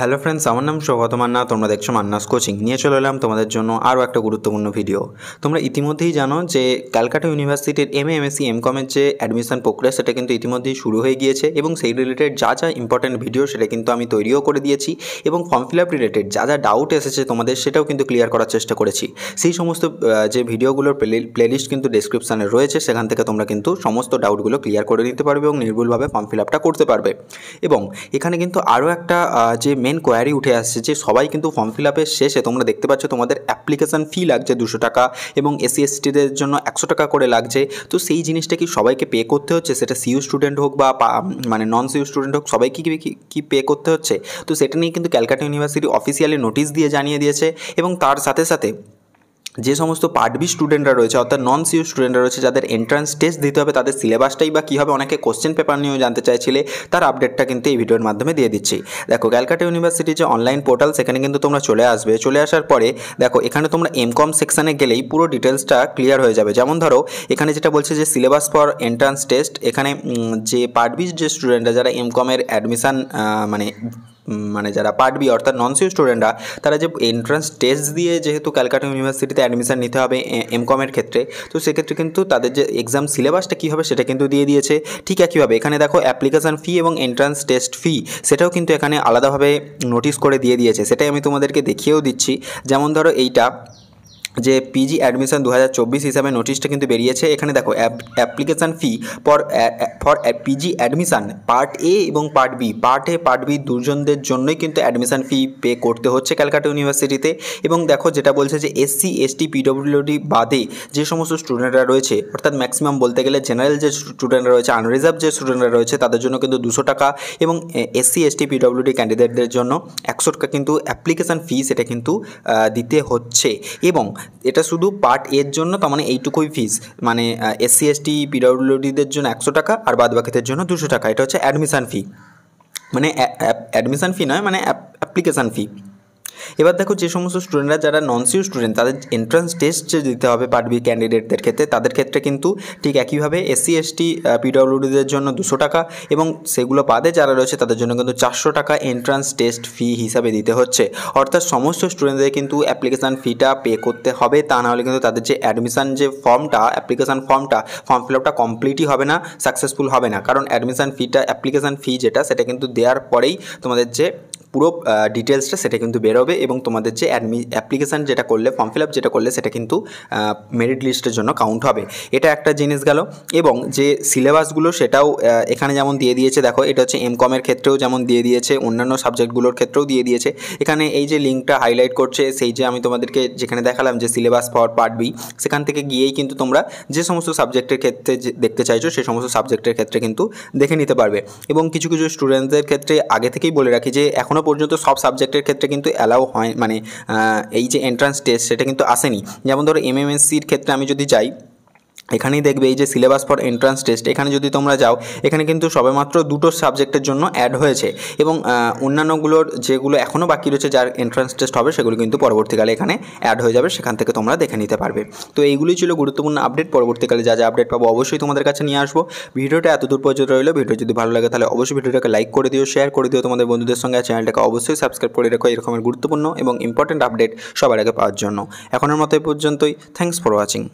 hello friends আমার নাম সৌগত মান্না তোমরা দেখছো মান্নাস কোচিং নিয়ে চলে এলাম তোমাদের জন্য আরও একটা গুরুত্বপূর্ণ ভিডিও তোমরা ইতিমধ্যেই জানো যে ক্যালকাটা ইউনিভার্সিটির এম এ এমএসসি এম কমের যে অ্যাডমিশন প্রক্রিয়া সেটা কিন্তু ইতিমধ্যেই শুরু হয়ে গিয়েছে এবং সেই রিলেটেড যা যা ইম্পর্ট্যান্ট ভিডিও সেটা কিন্তু আমি তৈরিও করে দিয়েছি এবং ফর্ম ফিল আপ রিলেটেড যা যা ডাউট এসেছে তোমাদের সেটাও কিন্তু ক্লিয়ার করার চেষ্টা করেছি সেই সমস্ত যে ভিডিওগুলোর লিস্ট কিন্তু ডিসক্রিপশানে রয়েছে সেখান থেকে তোমরা কিন্তু সমস্ত ডাউটগুলো ক্লিয়ার করে নিতে পারবে এবং নির্ভুলভাবে ফর্ম ফিল আপটা করতে পারবে এবং এখানে কিন্তু আরও একটা যে মেন কোয়ারি উঠে আসছে যে সবাই কিন্তু ফর্ম ফিল আপের শেষে তোমরা দেখতে পাচ্ছ তোমাদের অ্যাপ্লিকেশান ফি লাগছে দুশো টাকা এবং এসসি এসটিদের জন্য একশো টাকা করে লাগছে তো সেই জিনিসটা কি সবাইকে পে করতে হচ্ছে সেটা সিইউ স্টুডেন্ট হোক বা মানে নন সিইউ স্টুডেন্ট হোক সবাইকে কি কি পে করতে হচ্ছে তো সেটা নিয়ে কিন্তু ক্যালকাটা ইউনিভার্সিটি অফিসিয়ালি নোটিশ দিয়ে জানিয়ে দিয়েছে এবং তার সাথে সাথে যে সমস্ত পার্ট বি স্টুডেন্টরা রয়েছে অর্থাৎ নন সিও স্টুডেন্টরা রয়েছে যাদের এন্ট্রান্স টেস্ট দিতে হবে তাদের সিলেবাসটাই বা কী হবে অনেকে কোশ্চেন পেপার নিয়েও জানতে চাইছিলে তার আপডেটটা কিন্তু এই ভিডিওর মাধ্যমে দিয়ে দিচ্ছি দেখো ক্যালকাটা ইউনিভার্সিটি যে অনলাইন পোর্টাল সেখানে কিন্তু তোমরা চলে আসবে চলে আসার পরে দেখো এখানে তোমরা এম কম সেকশানে গেলেই পুরো ডিটেলসটা ক্লিয়ার হয়ে যাবে যেমন ধরো এখানে যেটা বলছে যে সিলেবাস ফর এন্ট্রান্স টেস্ট এখানে যে পার্ট বি যে স্টুডেন্টরা যারা এম কমের অ্যাডমিশান মানে মানে যারা পার্ট বি অর্থাৎ ননসিও স্টুডেন্টরা তারা যে এন্ট্রান্স টেস্ট দিয়ে যেহেতু ক্যালকাটা ইউনিভার্সিটিতে অ্যাডমিশান নিতে হবে এম কমের ক্ষেত্রে তো সেক্ষেত্রে কিন্তু তাদের যে এক্সাম সিলেবাসটা কী হবে সেটা কিন্তু দিয়ে দিয়েছে ঠিক একইভাবে এখানে দেখো অ্যাপ্লিকেশান ফি এবং এন্ট্রান্স টেস্ট ফি সেটাও কিন্তু এখানে আলাদাভাবে নোটিশ করে দিয়ে দিয়েছে সেটাই আমি তোমাদেরকে দেখিয়েও দিচ্ছি যেমন ধরো এইটা যে পিজি অ্যাডমিশন দু হাজার চব্বিশ হিসাবে নোটিশটা কিন্তু বেরিয়েছে এখানে দেখো application fee for for PG admission part A এবং part B part A part B দুজনদের জন্যই কিন্তু অ্যাডমিশান ফি পে করতে হচ্ছে ক্যালকাটা ইউনিভার্সিটিতে এবং দেখো যেটা বলছে যে এসসি এসটি পিডব্লিউডি বাদে যে সমস্ত স্টুডেন্টরা রয়েছে অর্থাৎ ম্যাক্সিমাম বলতে গেলে জেনারেল যে স্টুডেন্টরা রয়েছে আনরিজার্ভ যে স্টুডেন্টরা রয়েছে তাদের জন্য কিন্তু দুশো টাকা এবং এসসি এসটি পিডব্লিউডি ক্যান্ডিডেটদের জন্য একশো টাকা কিন্তু অ্যাপ্লিকেশান ফি সেটা কিন্তু দিতে হচ্ছে এবং এটা শুধু পার্ট এর জন্য তার মানে এইটুকুই ফিস মানে এসসি এসটি পিডাব্লিউডিদের জন্য একশো টাকা আর বাদবাকিদের জন্য দুশো টাকা এটা হচ্ছে অ্যাডমিশান ফি মানে অ্যাডমিশান ফি নয় মানে অ্যাপ্লিকেশান ফি এবার দেখো যে সমস্ত স্টুডেন্টরা যারা নন স্টুডেন্ট তাদের এন্ট্রান্স টেস্ট যে দিতে হবে পার্ট বি ক্যান্ডিডেটদের ক্ষেত্রে তাদের ক্ষেত্রে কিন্তু ঠিক একইভাবে এসসি এসটি পিডব্লিউডিদের জন্য দুশো টাকা এবং সেগুলো বাদে যারা রয়েছে তাদের জন্য কিন্তু চারশো টাকা এন্ট্রান্স টেস্ট ফি হিসাবে দিতে হচ্ছে অর্থাৎ সমস্ত স্টুডেন্টদের কিন্তু অ্যাপ্লিকেশান ফিটা পে করতে হবে তা নাহলে কিন্তু তাদের যে অ্যাডমিশান যে ফর্মটা অ্যাপ্লিকেশান ফর্মটা ফর্ম ফিল আপটা কমপ্লিটই হবে না সাকসেসফুল হবে না কারণ অ্যাডমিশান ফিটা অ্যাপ্লিকেশান ফি যেটা সেটা কিন্তু দেওয়ার পরেই তোমাদের যে পুরো ডিটেলসটা সেটা কিন্তু বেরোবে এবং তোমাদের যে অ্যাডমি অ্যাপ্লিকেশান যেটা করলে ফর্ম ফিল যেটা করলে সেটা কিন্তু মেরিট লিস্টের জন্য কাউন্ট হবে এটা একটা জিনিস গেল এবং যে সিলেবাসগুলো সেটাও এখানে যেমন দিয়ে দিয়েছে দেখো এটা হচ্ছে এম কমের ক্ষেত্রেও যেমন দিয়ে দিয়েছে অন্যান্য সাবজেক্টগুলোর ক্ষেত্রেও দিয়ে দিয়েছে এখানে এই যে লিঙ্কটা হাইলাইট করছে সেই যে আমি তোমাদেরকে যেখানে দেখালাম যে সিলেবাস ফর পার্ট বি সেখান থেকে গিয়েই কিন্তু তোমরা যে সমস্ত সাবজেক্টের ক্ষেত্রে দেখতে চাইছো সেই সমস্ত সাবজেক্টের ক্ষেত্রে কিন্তু দেখে নিতে পারবে এবং কিছু কিছু স্টুডেন্টদের ক্ষেত্রে আগে থেকেই বলে রাখি যে এখনও এখনও পর্যন্ত সব সাবজেক্টের ক্ষেত্রে কিন্তু অ্যালাউ হয় মানে এই যে এন্ট্রান্স টেস্ট সেটা কিন্তু আসেনি যেমন ধরো এমএমএসসির ক্ষেত্রে আমি যদি যাই এখানেই দেখবে এই যে সিলেবাস ফর এন্ট্রান্স টেস্ট এখানে যদি তোমরা যাও এখানে কিন্তু সবেমাত্র দুটো সাবজেক্টের জন্য অ্যাড হয়েছে এবং অন্যান্যগুলোর যেগুলো এখনও বাকি রয়েছে যার এন্ট্রান্স টেস্ট হবে সেগুলো কিন্তু পরবর্তীকালে এখানে অ্যাড হয়ে যাবে সেখান থেকে তোমরা দেখে নিতে পারবে তো এইগুলি ছিল গুরুত্বপূর্ণ আপডেট পরবর্তীকালে যা যা আপডেট পাবো অবশ্যই তোমাদের কাছে নিয়ে আসবো ভিডিওটা এতদূর পর্যন্ত রইলো ভিডিও যদি ভালো লাগে তাহলে অবশ্যই ভিডিওটাকে লাইক করে দিও শেয়ার করে দিও তোমাদের বন্ধুদের সঙ্গে চ্যানেলটাকে অবশ্যই সাবস্ক্রাইব করে রেখো এরকমের গুরুত্বপূর্ণ এবং ইম্পর্ট্যান্ট আপডেট সবার আগে পাওয়ার জন্য এখনের মতো এই পর্যন্তই থ্যাংকস ফর ওয়াচিং